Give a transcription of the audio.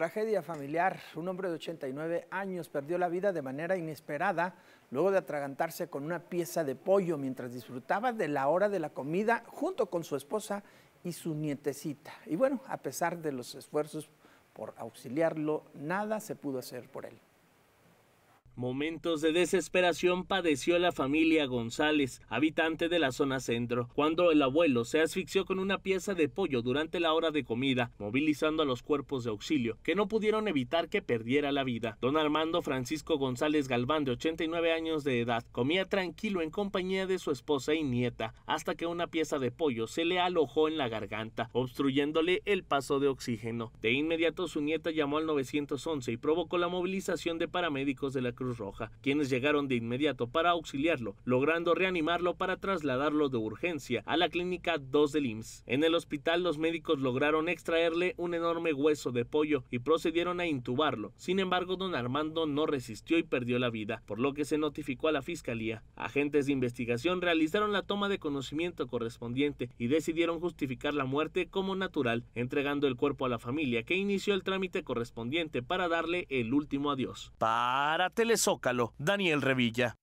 Tragedia familiar. Un hombre de 89 años perdió la vida de manera inesperada luego de atragantarse con una pieza de pollo mientras disfrutaba de la hora de la comida junto con su esposa y su nietecita. Y bueno, a pesar de los esfuerzos por auxiliarlo, nada se pudo hacer por él. Momentos de desesperación padeció la familia González, habitante de la zona centro, cuando el abuelo se asfixió con una pieza de pollo durante la hora de comida, movilizando a los cuerpos de auxilio, que no pudieron evitar que perdiera la vida. Don Armando Francisco González Galván, de 89 años de edad, comía tranquilo en compañía de su esposa y nieta, hasta que una pieza de pollo se le alojó en la garganta, obstruyéndole el paso de oxígeno. De inmediato su nieta llamó al 911 y provocó la movilización de paramédicos de la Cruz Roja, quienes llegaron de inmediato para auxiliarlo, logrando reanimarlo para trasladarlo de urgencia a la clínica 2 del IMSS. En el hospital los médicos lograron extraerle un enorme hueso de pollo y procedieron a intubarlo. Sin embargo, don Armando no resistió y perdió la vida, por lo que se notificó a la fiscalía. Agentes de investigación realizaron la toma de conocimiento correspondiente y decidieron justificar la muerte como natural, entregando el cuerpo a la familia que inició el trámite correspondiente para darle el último adiós. Para Zócalo, Daniel Revilla.